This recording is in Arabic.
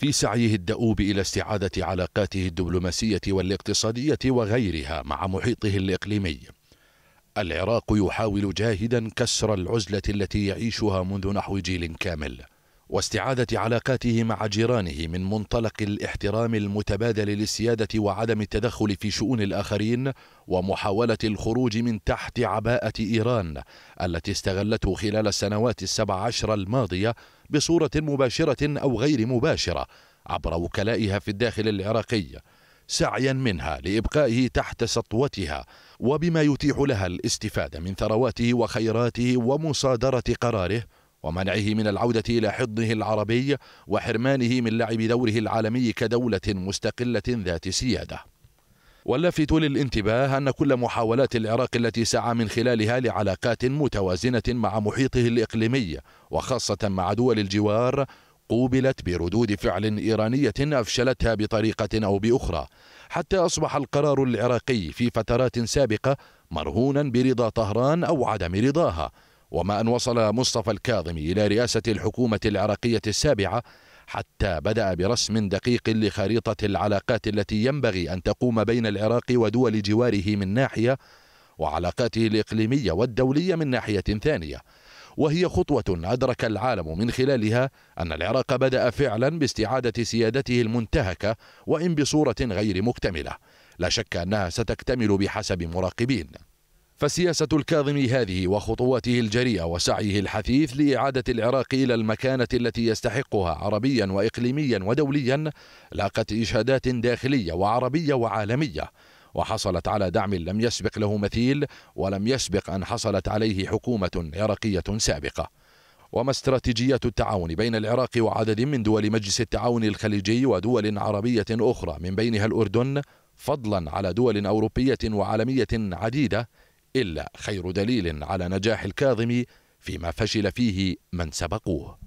في سعيه الدؤوب الى استعاده علاقاته الدبلوماسيه والاقتصاديه وغيرها مع محيطه الاقليمي. العراق يحاول جاهدا كسر العزله التي يعيشها منذ نحو جيل كامل. واستعادة علاقاته مع جيرانه من منطلق الاحترام المتبادل للسيادة وعدم التدخل في شؤون الآخرين ومحاولة الخروج من تحت عباءة إيران التي استغلته خلال السنوات السبع عشر الماضية بصورة مباشرة أو غير مباشرة عبر وكلائها في الداخل العراقي سعيا منها لإبقائه تحت سطوتها وبما يتيح لها الاستفادة من ثرواته وخيراته ومصادرة قراره ومنعه من العودة إلى حضنه العربي وحرمانه من لعب دوره العالمي كدولة مستقلة ذات سيادة واللافت للانتباه أن كل محاولات العراق التي سعى من خلالها لعلاقات متوازنة مع محيطه الإقليمي وخاصة مع دول الجوار قوبلت بردود فعل إيرانية أفشلتها بطريقة أو بأخرى حتى أصبح القرار العراقي في فترات سابقة مرهونا برضا طهران أو عدم رضاها وما أن وصل مصطفى الكاظمي إلى رئاسة الحكومة العراقية السابعة حتى بدأ برسم دقيق لخريطة العلاقات التي ينبغي أن تقوم بين العراق ودول جواره من ناحية وعلاقاته الإقليمية والدولية من ناحية ثانية وهي خطوة أدرك العالم من خلالها أن العراق بدأ فعلا باستعادة سيادته المنتهكة وإن بصورة غير مكتملة لا شك أنها ستكتمل بحسب مراقبين فسياسة الكاظمي هذه وخطواته الجريئة وسعيه الحثيث لإعادة العراق إلى المكانة التي يستحقها عربيا وإقليميا ودوليا لاقت إشهادات داخلية وعربية وعالمية وحصلت على دعم لم يسبق له مثيل ولم يسبق أن حصلت عليه حكومة عراقية سابقة وما استراتيجيات التعاون بين العراق وعدد من دول مجلس التعاون الخليجي ودول عربية أخرى من بينها الأردن فضلا على دول أوروبية وعالمية عديدة إلا خير دليل على نجاح الكاظم فيما فشل فيه من سبقوه